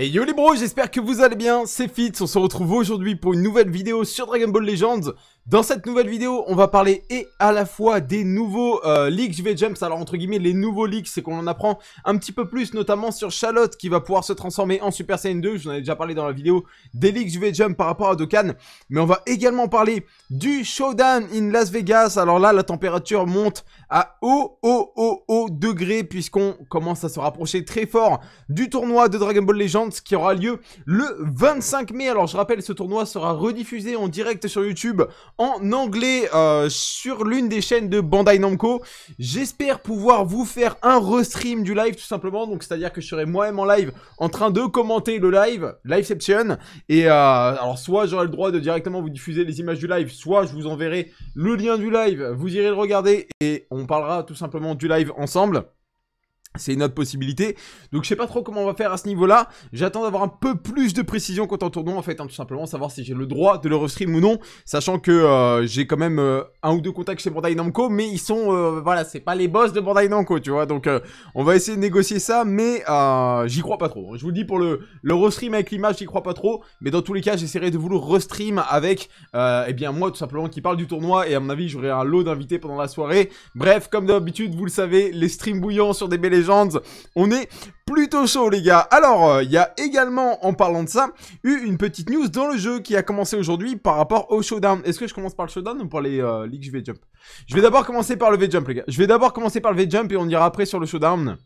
Hey yo les bros, j'espère que vous allez bien, c'est Fitz, on se retrouve aujourd'hui pour une nouvelle vidéo sur Dragon Ball Legends. Dans cette nouvelle vidéo, on va parler et à la fois des nouveaux euh, leaks UV Jumps. Alors entre guillemets, les nouveaux leaks, c'est qu'on en apprend un petit peu plus, notamment sur Charlotte qui va pouvoir se transformer en Super Saiyan 2. Je vous en avais déjà parlé dans la vidéo des leaks Jump par rapport à Dokkan. Mais on va également parler du Showdown in Las Vegas. Alors là, la température monte à haut, haut, haut, haut degré puisqu'on commence à se rapprocher très fort du tournoi de Dragon Ball Legends qui aura lieu le 25 mai. Alors je rappelle, ce tournoi sera rediffusé en direct sur YouTube en anglais euh, sur l'une des chaînes de Bandai Namco. J'espère pouvoir vous faire un restream du live tout simplement. Donc c'est-à-dire que je serai moi-même en live en train de commenter le live, Liveception. Et euh, alors soit j'aurai le droit de directement vous diffuser les images du live, soit je vous enverrai le lien du live, vous irez le regarder et on parlera tout simplement du live ensemble. C'est une autre possibilité. Donc je sais pas trop comment on va faire à ce niveau-là. J'attends d'avoir un peu plus de précision quant au tournoi en fait, hein, tout simplement savoir si j'ai le droit de le restream ou non, sachant que euh, j'ai quand même euh, un ou deux contacts chez Bandai Namco, mais ils sont euh, voilà, c'est pas les boss de Bandai Namco, tu vois. Donc on va essayer de négocier ça, mais j'y crois pas trop. Je vous le dis pour le le restream avec l'image, j'y crois pas trop, mais dans tous les cas, j'essaierai de vous le restream avec eh bien moi tout simplement qui parle du tournoi et à mon avis, j'aurai un lot d'invités pendant la soirée. Bref, comme d'habitude, vous le savez, les streams bouillants sur des belles on est plutôt chaud les gars. Alors, euh, il y a également, en parlant de ça, eu une petite news dans le jeu qui a commencé aujourd'hui par rapport au showdown. Est-ce que je commence par le showdown ou par les euh, V-Jump Je vais d'abord commencer par le V-Jump les gars. Je vais d'abord commencer par le V-Jump et on ira après sur le showdown.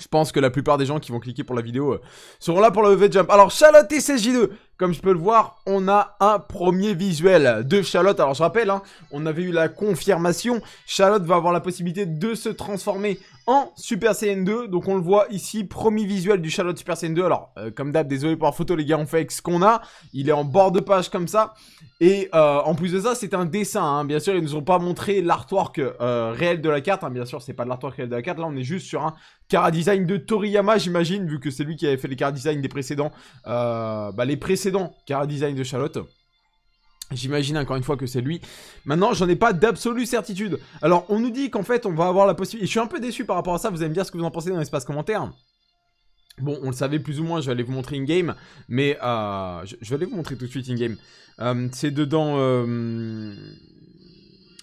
Je pense que la plupart des gens qui vont cliquer pour la vidéo euh, seront là pour le V-Jump. Alors, Charlotte et CJ2 comme je peux le voir, on a un premier visuel de Charlotte. Alors je rappelle, hein, on avait eu la confirmation. Charlotte va avoir la possibilité de se transformer en Super Saiyan 2. Donc on le voit ici, premier visuel du Charlotte Super Saiyan 2. Alors euh, comme d'hab, désolé pour la photo les gars, on fait avec ce qu'on a. Il est en bord de page comme ça. Et euh, en plus de ça, c'est un dessin. Hein. Bien sûr, ils nous ont pas montré l'artwork euh, réel de la carte. Hein. Bien sûr, c'est pas de l'artwork réel de la carte. Là, on est juste sur un cara design de Toriyama, j'imagine, vu que c'est lui qui avait fait les cara design des précédents, bah, les précédents dans car design de Charlotte. J'imagine encore une fois que c'est lui. Maintenant, j'en ai pas d'absolue certitude. Alors, on nous dit qu'en fait, on va avoir la possibilité... Je suis un peu déçu par rapport à ça, vous allez me dire ce que vous en pensez dans l'espace commentaire. Bon, on le savait plus ou moins, je vais aller vous montrer in-game, mais euh, je, vais aller vous montrer tout de suite in-game. Euh, c'est dedans... Euh,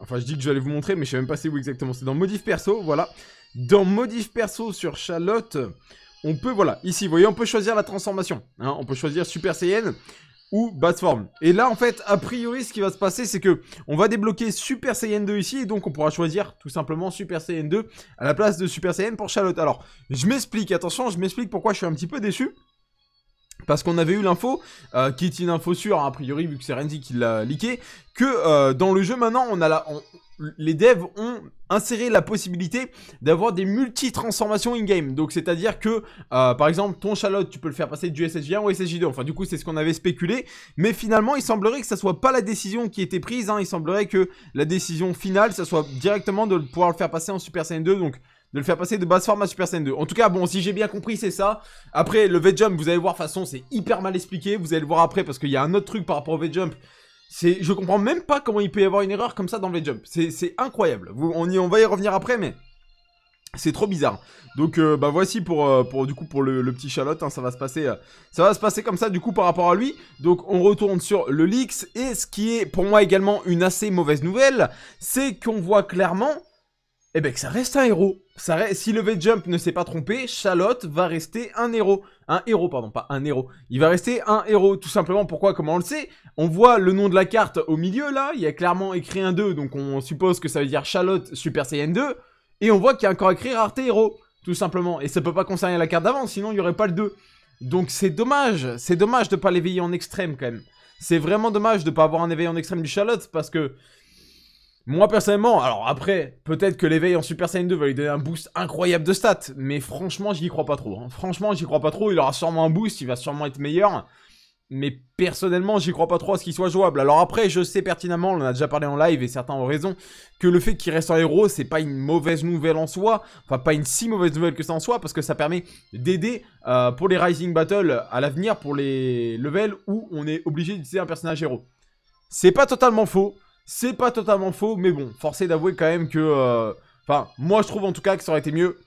enfin, je dis que j'allais vous montrer, mais je sais même pas c'est où exactement. C'est dans Modif Perso, voilà. Dans Modif Perso sur Charlotte, on peut, voilà, ici, vous voyez, on peut choisir la transformation. Hein. on peut choisir Super Saiyan ou Batform. forme. Et là, en fait, a priori, ce qui va se passer, c'est que on va débloquer Super Saiyan 2 ici, et donc on pourra choisir tout simplement Super Saiyan 2 à la place de Super Saiyan pour Charlotte. Alors, je m'explique, attention, je m'explique pourquoi je suis un petit peu déçu. Parce qu'on avait eu l'info, euh, qui est une info sûre, hein, a priori, vu que c'est Renzi qui l'a leaké, que euh, dans le jeu maintenant, on a la, les devs ont inséré la possibilité d'avoir des multi-transformations in-game. Donc, c'est-à-dire que, euh, par exemple, ton shallot tu peux le faire passer du SSJ1 au SSJ2. Enfin, du coup, c'est ce qu'on avait spéculé. Mais finalement, il semblerait que ça soit pas la décision qui était prise. Hein. Il semblerait que la décision finale, ça soit directement de pouvoir le faire passer en Super Saiyan 2. Donc, de le faire passer de base forme à Super Saiyan 2. En tout cas, bon, si j'ai bien compris, c'est ça. Après, le V-Jump, vous allez voir, de toute façon, c'est hyper mal expliqué. Vous allez le voir après parce qu'il y a un autre truc par rapport au V-Jump je comprends même pas comment il peut y avoir une erreur comme ça dans les jumps. C'est incroyable. on, y, on va y revenir après, mais c'est trop bizarre. Donc euh, bah voici pour, euh, pour, du coup pour le, petit Charlotte, hein, ça va se passer euh, ça va se passer comme ça du coup par rapport à lui. Donc on retourne sur le Lix et ce qui est pour moi également une assez mauvaise nouvelle, c'est qu'on voit clairement eh ben que ça reste un héros. Si le V-Jump ne s'est pas trompé, Charlotte va rester un héros. Un héros, pardon, pas un héros. Il va rester un héros, tout simplement. Pourquoi Comment on le sait On voit le nom de la carte au milieu, là. Il y a clairement écrit un 2, donc on suppose que ça veut dire Charlotte Super Saiyan 2. Et on voit qu'il y a encore écrit Rareté Héros, tout simplement. Et ça peut pas concerner la carte d'avant, sinon il n'y aurait pas le 2. Donc c'est dommage. C'est dommage de pas l'éveiller en extrême, quand même. C'est vraiment dommage de pas avoir un éveil en extrême du Charlotte, parce que moi personnellement, alors après, peut-être que l'éveil en Super Saiyan 2 va lui donner un boost incroyable de stats, mais franchement, j'y crois pas trop. Hein. Franchement, j'y crois pas trop, il aura sûrement un boost, il va sûrement être meilleur, mais personnellement, j'y crois pas trop à ce qu'il soit jouable. Alors après, je sais pertinemment, on en a déjà parlé en live et certains ont raison, que le fait qu'il reste en héros, c'est pas une mauvaise nouvelle en soi, enfin pas une si mauvaise nouvelle que ça en soi, parce que ça permet d'aider euh, pour les Rising Battle à l'avenir, pour les levels où on est obligé d'utiliser un personnage héros. C'est pas totalement faux, c'est pas totalement faux, mais bon, forcé d'avouer quand même que... Euh, enfin, moi je trouve en tout cas que ça aurait été mieux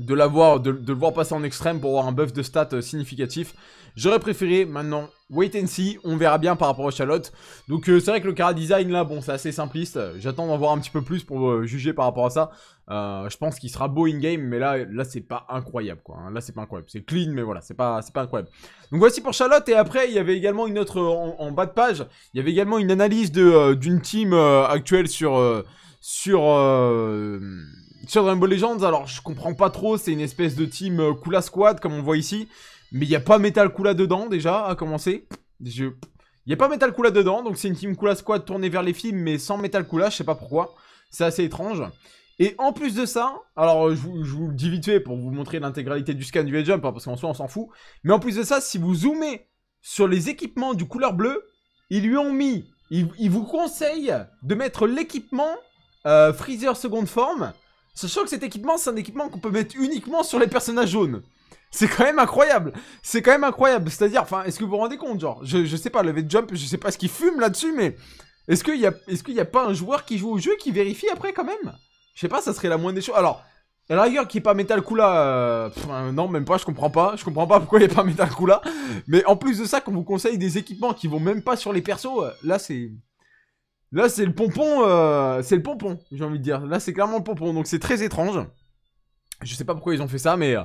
de, l'avoir, de, le voir passer en extrême pour avoir un buff de stats euh, significatif. J'aurais préféré maintenant wait and see, on verra bien par rapport à Charlotte. Donc euh, c'est vrai que le cara design là, bon c'est assez simpliste, j'attends d'en voir un petit peu plus pour euh, juger par rapport à ça. je pense qu'il sera beau in-game, mais là, là c'est pas incroyable quoi, hein. là c'est pas incroyable, c'est clean mais voilà, c'est pas, pas incroyable. Donc voici pour Charlotte et après il y avait également une autre, en, bas de page, il y avait également une analyse d'une team actuelle sur... sur sur Rainbow Legends, alors je comprends pas trop, c'est une espèce de team euh, Kula Squad comme on voit ici, mais il n'y a pas Metal Kula dedans déjà, à commencer. Il n'y a pas Metal Kula dedans, donc c'est une team Kula Squad tournée vers les films, mais sans Metal Kula, je sais pas pourquoi. C'est assez étrange. Et en plus de ça, alors euh, je vous, le dis vite fait pour vous montrer l'intégralité du scan du head hein, jump, parce qu'en soi on s'en fout. Mais en plus de ça, si vous zoomez sur les équipements du couleur bleu, ils lui ont mis, ils, vous conseillent de mettre l'équipement euh, Freezer seconde forme Sachant que cet équipement, c'est un équipement qu'on peut mettre uniquement sur les personnages jaunes. C'est quand même incroyable C'est quand même incroyable C'est-à-dire, enfin, est-ce que vous vous rendez compte, genre je, je, sais pas, le V-Jump, je sais pas ce qu'il fume là-dessus, mais... Est-ce qu'il y, a, est a pas un joueur qui joue au jeu qui vérifie après, quand même Je sais pas, ça serait la moindre des choses. Alors, à la rigueur, qui n'y pas Metal Kula... Euh, euh, non, même pas, je comprends pas. Je comprends pas pourquoi il n'y a pas Metal Kula. Mais en plus de ça, qu'on vous conseille des équipements qui vont même pas sur les persos, euh, là, c'est... Là, c'est le pompon, euh, c'est le pompon, j'ai envie de dire. Là, c'est clairement le pompon, donc c'est très étrange. Je sais pas pourquoi ils ont fait ça, mais... Euh,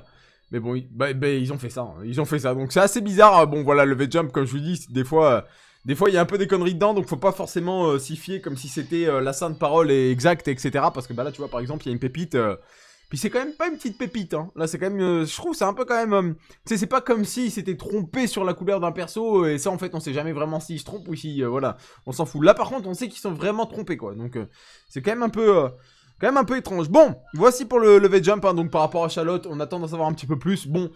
mais bon, bah, bah, ils ont fait ça, hein. ils ont fait ça. Donc c'est assez bizarre. Euh, bon voilà, le V-Jump, comme je vous dis, des fois, des fois il y a un peu des conneries dedans, donc faut pas forcément s'y fier comme si c'était la sainte parole et exacte, etc. Parce que bah là, tu vois, par exemple, il y a une pépite, puis c'est quand même pas une petite pépite, hein. Là, c'est quand même... Euh, je trouve c'est un peu quand même... Euh, c'est pas comme s'il s'était trompé sur la couleur d'un perso, euh, et ça, en fait, on sait jamais vraiment s'il se trompe ou si... voilà, on s'en fout. Là, par contre, on sait qu'ils sont vraiment trompés, quoi. Donc, c'est quand même un peu... quand même un peu étrange. Bon, voici pour le level jump, hein. donc par rapport à Charlotte, on attend d'en savoir un petit peu plus. Bon,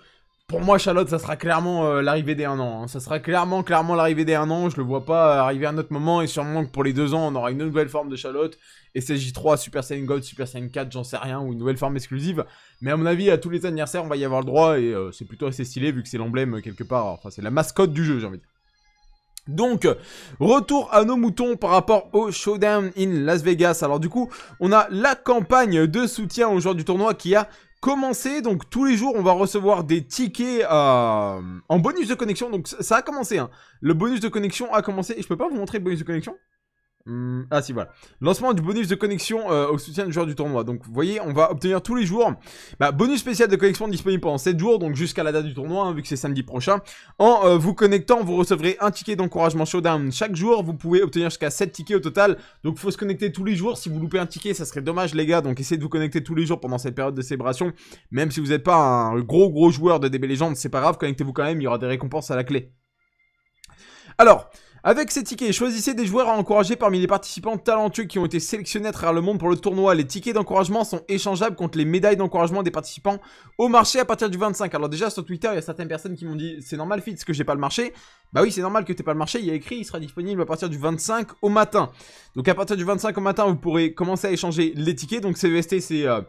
pour moi, Charlotte, ça sera clairement euh, l'arrivée des 1 an. Hein. Ça sera clairement, clairement l'arrivée des 1 an. Je le vois pas euh, arriver à un autre moment. Et sûrement que pour les 2 ans, on aura une nouvelle forme de Charlotte. Et c'est j 3 Super Saiyan Gold, Super Saiyan 4, j'en sais rien. Ou une nouvelle forme exclusive. Mais à mon avis, à tous les anniversaires, on va y avoir le droit. Et euh, c'est plutôt assez stylé vu que c'est l'emblème quelque part. Enfin, c'est la mascotte du jeu, j'ai envie de dire. Donc, retour à nos moutons par rapport au Showdown in Las Vegas. Alors du coup, on a la campagne de soutien aux joueurs du tournoi qui a Commencer Donc tous les jours, on va recevoir des tickets euh, en bonus de connexion. Donc ça a commencé. Hein. Le bonus de connexion a commencé. Et je peux pas vous montrer le bonus de connexion Hmm, ah si voilà. Lancement du bonus de connexion euh, au soutien du joueur du tournoi. Donc vous voyez, on va obtenir tous les jours bah, bonus spécial de connexion disponible pendant 7 jours, donc jusqu'à la date du tournoi, hein, vu que c'est samedi prochain. En euh, vous connectant, vous recevrez un ticket d'encouragement showdown chaque jour. Vous pouvez obtenir jusqu'à 7 tickets au total. Donc il faut se connecter tous les jours. Si vous loupez un ticket, ça serait dommage les gars. Donc essayez de vous connecter tous les jours pendant cette période de célébration. Même si vous n'êtes pas un gros gros joueur de DB Legends, c'est pas grave, connectez-vous quand même, il y aura des récompenses à la clé. Alors, avec ces tickets, choisissez des joueurs à encourager parmi les participants talentueux qui ont été sélectionnés à travers le monde pour le tournoi. Les tickets d'encouragement sont échangeables contre les médailles d'encouragement des participants au marché à partir du 25. Alors déjà sur Twitter, il y a certaines personnes qui m'ont dit c'est normal Fitz que j'ai pas le marché. Bah oui, c'est normal que t'aies pas le marché, il y a écrit, il sera disponible à partir du 25 au matin. Donc à partir du 25 au matin, vous pourrez commencer à échanger les tickets. Donc CVST c'est euh,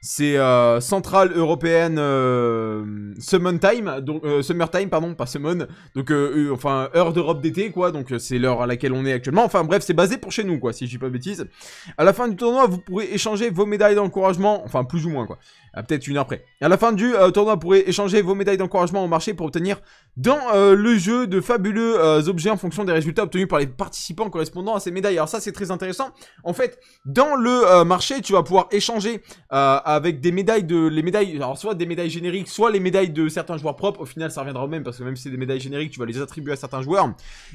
c'est euh, Centrale Européenne euh, Time, donc, euh, time pardon, pas Summon, donc euh, euh, enfin heure d'Europe d'été, quoi, donc c'est l'heure à laquelle on est actuellement, enfin bref, c'est basé pour chez nous, quoi, si je dis pas bêtise bêtises. À la fin du tournoi, vous pourrez échanger vos médailles d'encouragement, enfin plus ou moins, quoi, ah, peut-être une heure et À la fin du euh, tournoi, vous pourrez échanger vos médailles d'encouragement au marché pour obtenir dans euh, le jeu de fabuleux euh, objets en fonction des résultats obtenus par les participants correspondant à ces médailles. Alors ça, c'est très intéressant. En fait, dans le marché, tu vas pouvoir échanger avec des médailles de les médailles, alors soit des médailles génériques, soit les médailles de certains joueurs propres. Au final, ça reviendra au même parce que même si c'est des médailles génériques, tu vas les attribuer à certains joueurs.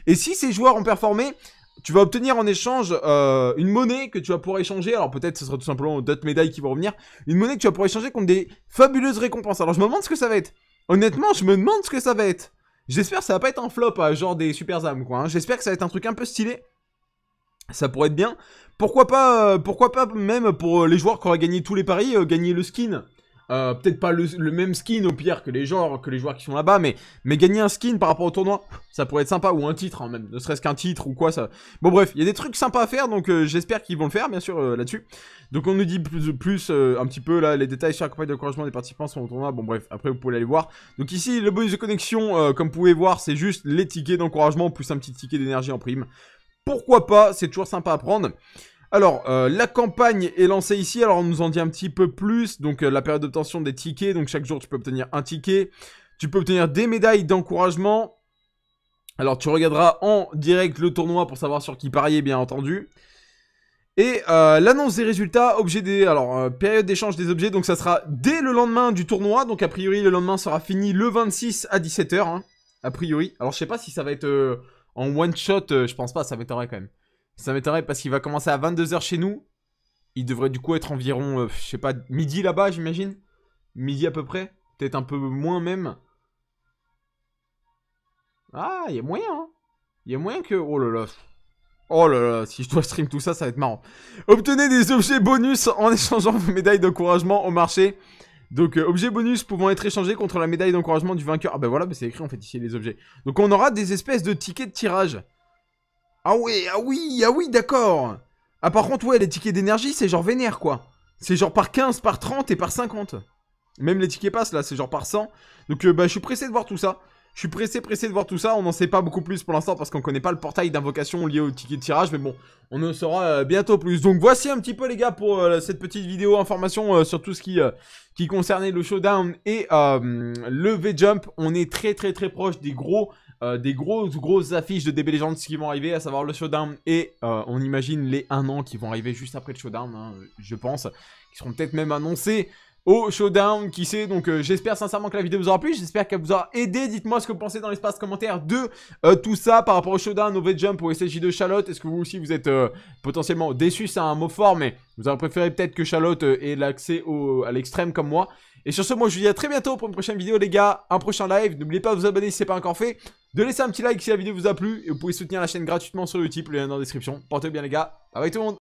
Et si ces joueurs ont performé tu vas obtenir en échange euh, une monnaie que tu vas pouvoir échanger. Alors peut-être ce sera tout simplement d'autres médailles qui vont revenir. Une monnaie que tu vas pouvoir échanger contre des fabuleuses récompenses. Alors je me demande ce que ça va être. Honnêtement, je me demande ce que ça va être. J'espère que ça va pas être un flop, à euh, genre des super âmes quoi. Hein. J'espère que ça va être un truc un peu stylé. Ça pourrait être bien. Pourquoi pas, euh, pourquoi pas même pour les joueurs qui auraient gagné tous les paris, gagner le skin euh, peut-être pas le, même skin au pire que les, joueurs qui sont là-bas, mais, gagner un skin par rapport au tournoi, ça pourrait être sympa, ou un titre, en hein, même, ne serait-ce qu'un titre ou quoi. ça. Bon bref, il y a des trucs sympas à faire, donc euh, j'espère qu'ils vont le faire, bien sûr, euh, là-dessus. Donc on nous dit plus, plus un petit peu là, les détails sur la campagne d'encouragement des participants sont au tournoi, bon bref, après vous pouvez aller voir. Donc ici, le bonus de connexion, comme vous pouvez voir, c'est juste les tickets d'encouragement, plus un petit ticket d'énergie en prime. Pourquoi pas, c'est toujours sympa à prendre. Alors, euh, la campagne est lancée ici. Alors, on nous en dit un petit peu plus. Donc, euh, la période d'obtention des tickets. Donc, chaque jour, tu peux obtenir un ticket. Tu peux obtenir des médailles d'encouragement. Alors, tu regarderas en direct le tournoi pour savoir sur qui parier, bien entendu. Et euh, l'annonce des résultats, objet des... Alors, période d'échange des objets. Donc, ça sera dès le lendemain du tournoi. Donc, a priori, le lendemain sera fini le 26 à 17h. Hein. a priori. Alors, je sais pas si ça va être en one shot. je pense pas, ça va être vrai quand même. Ça m'étonnerait parce qu'il va commencer à 22h chez nous. Il devrait du coup être environ, euh, je sais pas, midi là-bas, j'imagine. Midi à peu près. Peut-être un peu moins même. Ah, il y a moyen. Hein. Il y a moyen que... Oh là là. Oh là là, si je dois stream tout ça, ça va être marrant. Obtenez des objets bonus en échangeant vos médailles d'encouragement au marché. Donc, euh, objets bonus pouvant être échangés contre la médaille d'encouragement du vainqueur. Ah ben voilà, c'est écrit en fait ici les objets. Donc on aura des espèces de tickets de tirage. Ah ouais, ah oui, ah oui, d'accord. Ah par contre, ouais, les tickets d'énergie, c'est genre vénère, quoi. C'est genre par 15, par 30 et par 50. Même les tickets passent, là, c'est genre par 100. Donc, euh, bah, je suis pressé de voir tout ça. Je suis pressé, pressé de voir tout ça. On n'en sait pas beaucoup plus pour l'instant parce qu'on connaît pas le portail d'invocation lié au ticket de tirage. Mais bon, on en saura euh, bientôt plus. Donc voici un petit peu les gars pour euh, cette petite vidéo information sur tout ce qui, qui concernait le showdown et le V-jump. On est très très très proche des gros euh, des grosses, grosses affiches de DB Legends qui vont arriver, à savoir le showdown et euh, on imagine les 1 an qui vont arriver juste après le showdown, hein, je pense, qui seront peut-être même annoncés au showdown, qui sait. Donc euh, j'espère sincèrement que la vidéo vous aura plu, j'espère qu'elle vous aura aidé. Dites-moi ce que vous pensez dans l'espace commentaire de tout ça par rapport au showdown, au v jump, au SSJ de Charlotte. Est-ce que vous aussi vous êtes potentiellement déçu, c'est un mot fort, mais vous aurez préféré peut-être que Charlotte ait l'accès à l'extrême comme moi. Et sur ce, moi je vous dis à très bientôt pour une prochaine vidéo les gars, un prochain live. N'oubliez pas de vous abonner si ce n'est pas encore fait de laisser un petit like si la vidéo vous a plu. Et vous pouvez soutenir la chaîne gratuitement sur YouTube, le lien dans la description. Portez bien les gars, bye bye tout le monde